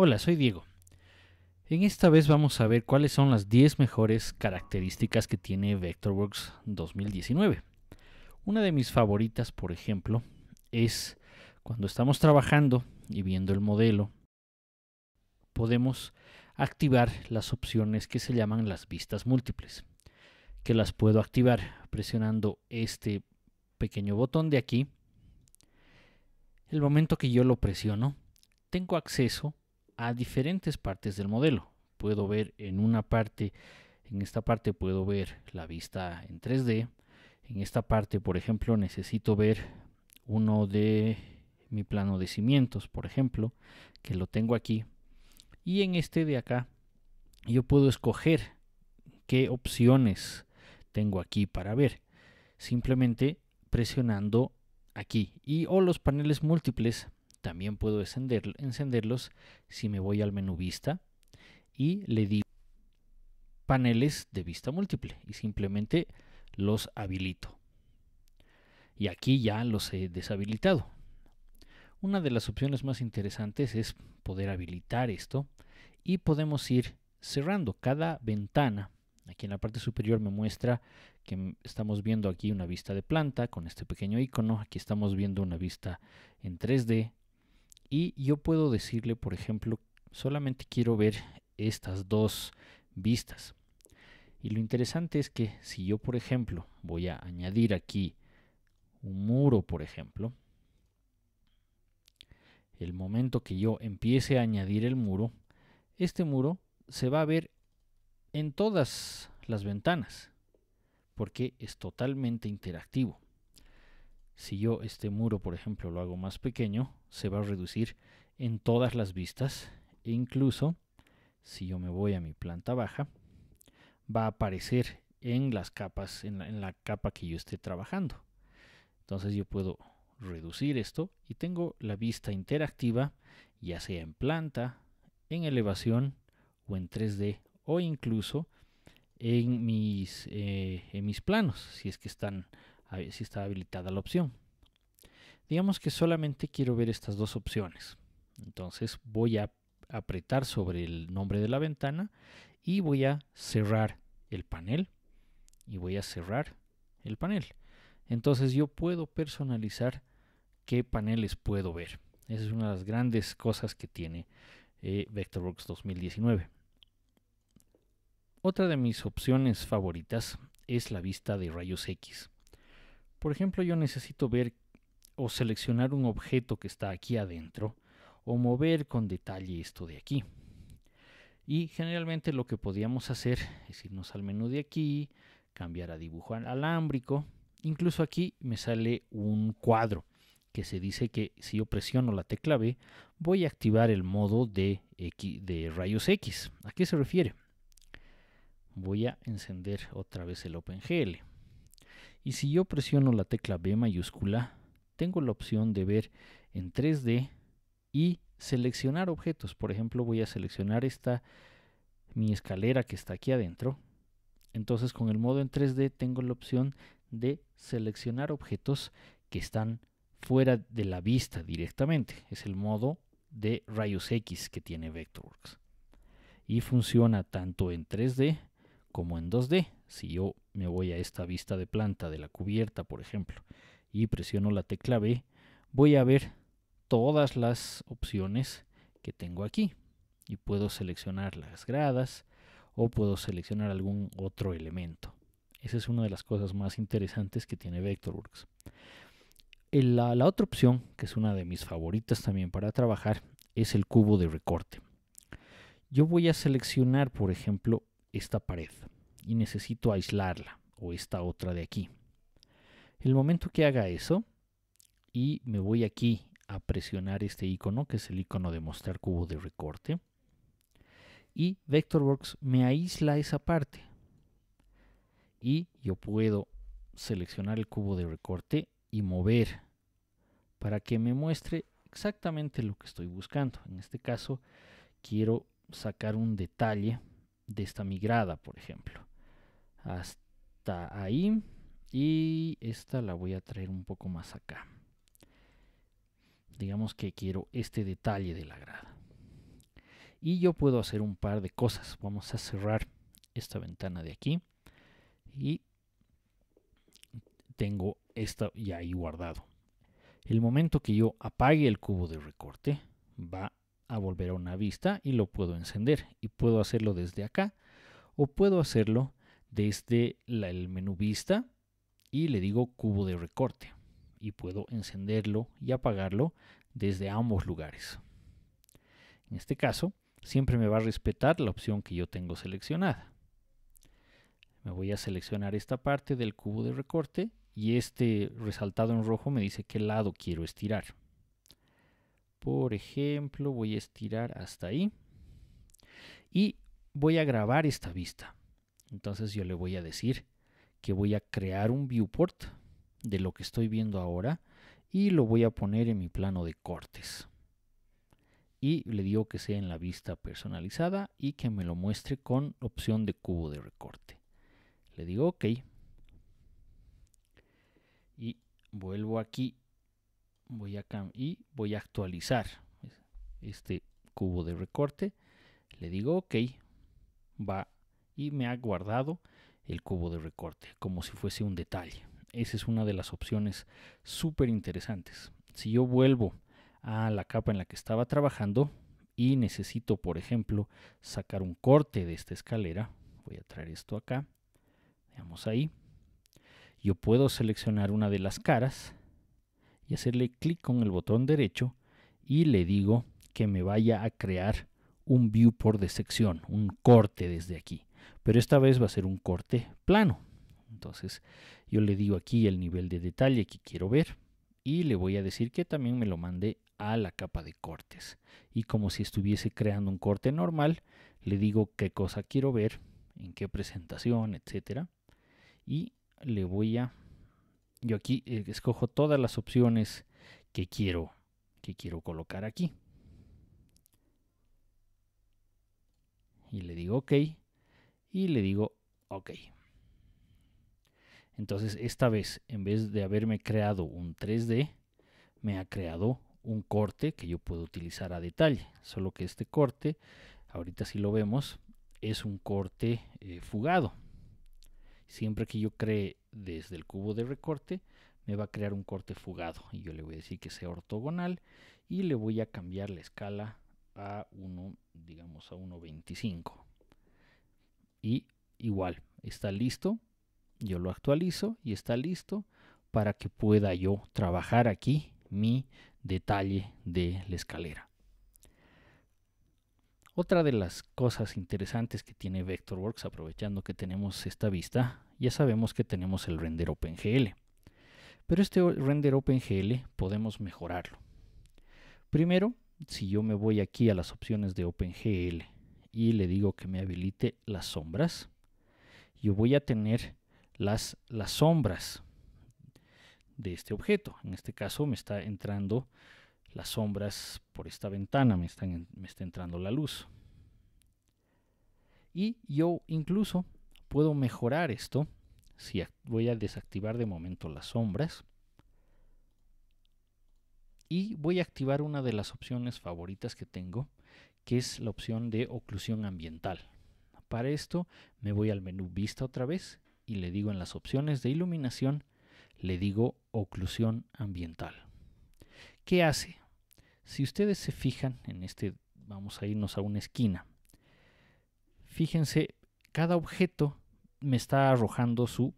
Hola, soy Diego. En esta vez vamos a ver cuáles son las 10 mejores características que tiene Vectorworks 2019. Una de mis favoritas, por ejemplo, es cuando estamos trabajando y viendo el modelo, podemos activar las opciones que se llaman las vistas múltiples, que las puedo activar presionando este pequeño botón de aquí. El momento que yo lo presiono, tengo acceso a diferentes partes del modelo. Puedo ver en una parte, en esta parte puedo ver la vista en 3D. En esta parte, por ejemplo, necesito ver uno de mi plano de cimientos, por ejemplo, que lo tengo aquí. Y en este de acá, yo puedo escoger qué opciones tengo aquí para ver. Simplemente presionando aquí. Y o los paneles múltiples también puedo encenderlos si me voy al menú vista y le digo paneles de vista múltiple y simplemente los habilito. Y aquí ya los he deshabilitado. Una de las opciones más interesantes es poder habilitar esto y podemos ir cerrando cada ventana. Aquí en la parte superior me muestra que estamos viendo aquí una vista de planta con este pequeño icono. Aquí estamos viendo una vista en 3D y yo puedo decirle, por ejemplo, solamente quiero ver estas dos vistas. Y lo interesante es que si yo, por ejemplo, voy a añadir aquí un muro, por ejemplo, el momento que yo empiece a añadir el muro, este muro se va a ver en todas las ventanas, porque es totalmente interactivo. Si yo este muro, por ejemplo, lo hago más pequeño, se va a reducir en todas las vistas. E incluso, si yo me voy a mi planta baja, va a aparecer en las capas, en la, capa que yo esté trabajando. Entonces yo puedo reducir esto y tengo la vista interactiva, ya sea en planta, en elevación o en 3D o incluso en mis, eh, en mis planos, si es que están si está habilitada la opción. Digamos que solamente quiero ver estas dos opciones. Entonces voy a apretar sobre el nombre de la ventana y voy a cerrar el panel. Y voy a cerrar el panel. Entonces yo puedo personalizar qué paneles puedo ver. Esa es una de las grandes cosas que tiene eh, Vectorworks 2019. Otra de mis opciones favoritas es la vista de rayos X. Por ejemplo, yo necesito ver o seleccionar un objeto que está aquí adentro o mover con detalle esto de aquí. Y generalmente lo que podíamos hacer es irnos al menú de aquí, cambiar a dibujo alámbrico. Incluso aquí me sale un cuadro que se dice que si yo presiono la tecla B voy a activar el modo de, de rayos X. ¿A qué se refiere? Voy a encender otra vez el OpenGL. Y si yo presiono la tecla B mayúscula, tengo la opción de ver en 3D y seleccionar objetos. Por ejemplo, voy a seleccionar esta, mi escalera que está aquí adentro. Entonces con el modo en 3D tengo la opción de seleccionar objetos que están fuera de la vista directamente. Es el modo de rayos X que tiene Vectorworks. Y funciona tanto en 3D como en 2D. Si yo me voy a esta vista de planta de la cubierta, por ejemplo, y presiono la tecla B, voy a ver todas las opciones que tengo aquí. Y puedo seleccionar las gradas o puedo seleccionar algún otro elemento. Esa es una de las cosas más interesantes que tiene Vectorworks. La, la otra opción, que es una de mis favoritas también para trabajar, es el cubo de recorte. Yo voy a seleccionar, por ejemplo, esta pared y necesito aislarla o esta otra de aquí. El momento que haga eso y me voy aquí a presionar este icono que es el icono de mostrar cubo de recorte y Vectorworks me aísla esa parte y yo puedo seleccionar el cubo de recorte y mover para que me muestre exactamente lo que estoy buscando. En este caso quiero sacar un detalle de esta migrada, por ejemplo hasta ahí. Y esta la voy a traer un poco más acá. Digamos que quiero este detalle de la grada. Y yo puedo hacer un par de cosas. Vamos a cerrar esta ventana de aquí. Y tengo esta ya ahí guardado. El momento que yo apague el cubo de recorte va a volver a una vista y lo puedo encender. Y puedo hacerlo desde acá o puedo hacerlo desde el menú vista y le digo cubo de recorte y puedo encenderlo y apagarlo desde ambos lugares. En este caso, siempre me va a respetar la opción que yo tengo seleccionada. Me voy a seleccionar esta parte del cubo de recorte y este resaltado en rojo me dice qué lado quiero estirar. Por ejemplo, voy a estirar hasta ahí y voy a grabar esta vista. Entonces yo le voy a decir que voy a crear un viewport de lo que estoy viendo ahora y lo voy a poner en mi plano de cortes. Y le digo que sea en la vista personalizada y que me lo muestre con opción de cubo de recorte. Le digo OK. Y vuelvo aquí. Voy a y voy a actualizar este cubo de recorte. Le digo OK. Va y me ha guardado el cubo de recorte como si fuese un detalle. Esa es una de las opciones súper interesantes. Si yo vuelvo a la capa en la que estaba trabajando y necesito, por ejemplo, sacar un corte de esta escalera, voy a traer esto acá, veamos ahí, yo puedo seleccionar una de las caras y hacerle clic con el botón derecho y le digo que me vaya a crear un viewport de sección, un corte desde aquí pero esta vez va a ser un corte plano. Entonces yo le digo aquí el nivel de detalle que quiero ver y le voy a decir que también me lo mande a la capa de cortes. Y como si estuviese creando un corte normal, le digo qué cosa quiero ver, en qué presentación, etcétera. Y le voy a yo aquí eh, escojo todas las opciones que quiero que quiero colocar aquí. Y le digo OK y le digo OK. Entonces esta vez, en vez de haberme creado un 3D, me ha creado un corte que yo puedo utilizar a detalle. Solo que este corte, ahorita si lo vemos, es un corte eh, fugado. Siempre que yo cree desde el cubo de recorte, me va a crear un corte fugado. Y yo le voy a decir que sea ortogonal y le voy a cambiar la escala a 1, digamos a 1.25 y igual, está listo, yo lo actualizo y está listo para que pueda yo trabajar aquí mi detalle de la escalera. Otra de las cosas interesantes que tiene Vectorworks, aprovechando que tenemos esta vista, ya sabemos que tenemos el render OpenGL. Pero este render OpenGL podemos mejorarlo. Primero, si yo me voy aquí a las opciones de OpenGL y le digo que me habilite las sombras, yo voy a tener las, las sombras de este objeto. En este caso me está entrando las sombras por esta ventana, me, me está entrando la luz. Y yo incluso puedo mejorar esto. Si voy a desactivar de momento las sombras. Y voy a activar una de las opciones favoritas que tengo, que es la opción de oclusión ambiental. Para esto me voy al menú vista otra vez y le digo en las opciones de iluminación, le digo oclusión ambiental. ¿Qué hace? Si ustedes se fijan en este, vamos a irnos a una esquina. Fíjense, cada objeto me está arrojando su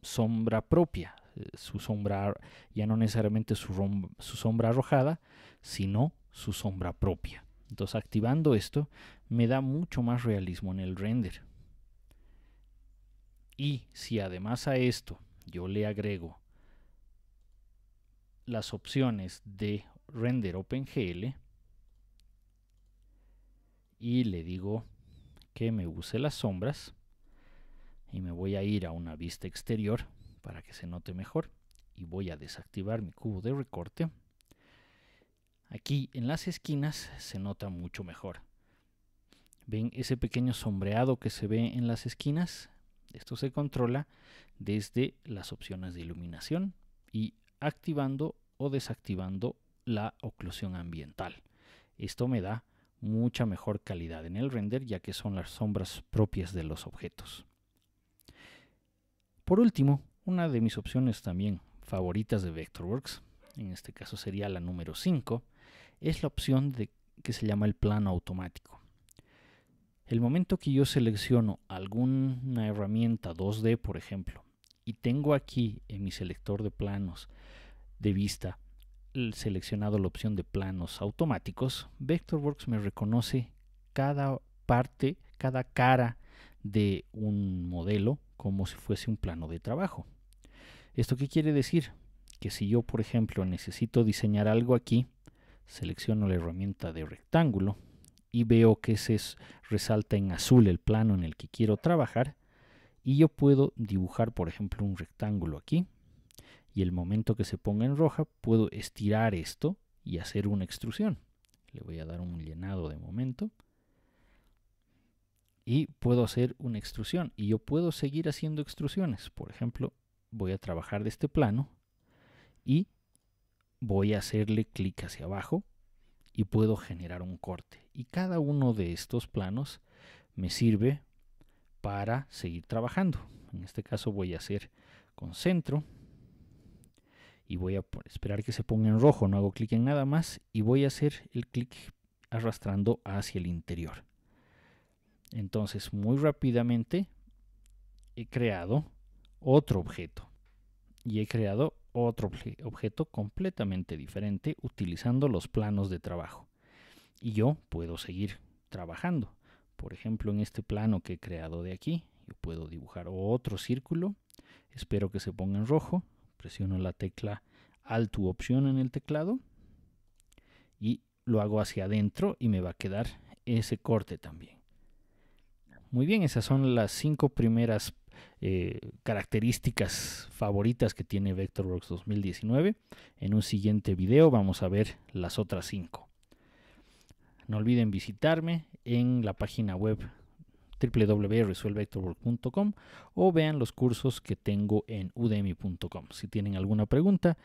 sombra propia, su sombra, ya no necesariamente su sombra arrojada, sino su sombra propia. Entonces activando esto me da mucho más realismo en el render. Y si además a esto yo le agrego las opciones de render OpenGL y le digo que me use las sombras y me voy a ir a una vista exterior para que se note mejor y voy a desactivar mi cubo de recorte Aquí en las esquinas se nota mucho mejor. ¿Ven ese pequeño sombreado que se ve en las esquinas? Esto se controla desde las opciones de iluminación y activando o desactivando la oclusión ambiental. Esto me da mucha mejor calidad en el render ya que son las sombras propias de los objetos. Por último, una de mis opciones también favoritas de Vectorworks, en este caso sería la número 5, es la opción de, que se llama el plano automático. El momento que yo selecciono alguna herramienta 2D, por ejemplo, y tengo aquí en mi selector de planos de vista seleccionado la opción de planos automáticos, Vectorworks me reconoce cada parte, cada cara de un modelo como si fuese un plano de trabajo. ¿Esto qué quiere decir? Que si yo, por ejemplo, necesito diseñar algo aquí, selecciono la herramienta de rectángulo y veo que se resalta en azul el plano en el que quiero trabajar y yo puedo dibujar por ejemplo un rectángulo aquí y el momento que se ponga en roja puedo estirar esto y hacer una extrusión. Le voy a dar un llenado de momento y puedo hacer una extrusión y yo puedo seguir haciendo extrusiones. Por ejemplo, voy a trabajar de este plano y voy a hacerle clic hacia abajo y puedo generar un corte. Y cada uno de estos planos me sirve para seguir trabajando. En este caso voy a hacer con centro y voy a esperar que se ponga en rojo, no hago clic en nada más y voy a hacer el clic arrastrando hacia el interior. Entonces muy rápidamente he creado otro objeto y he creado otro objeto completamente diferente utilizando los planos de trabajo. Y yo puedo seguir trabajando. Por ejemplo, en este plano que he creado de aquí, yo puedo dibujar otro círculo. Espero que se ponga en rojo. Presiono la tecla Alt u Opción en el teclado. Y lo hago hacia adentro y me va a quedar ese corte también. Muy bien, esas son las cinco primeras eh, características favoritas que tiene Vectorworks 2019. En un siguiente video vamos a ver las otras cinco No olviden visitarme en la página web www.resuelvectorwork.com o vean los cursos que tengo en udemy.com. Si tienen alguna pregunta,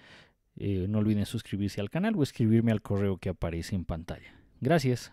eh, no olviden suscribirse al canal o escribirme al correo que aparece en pantalla. Gracias.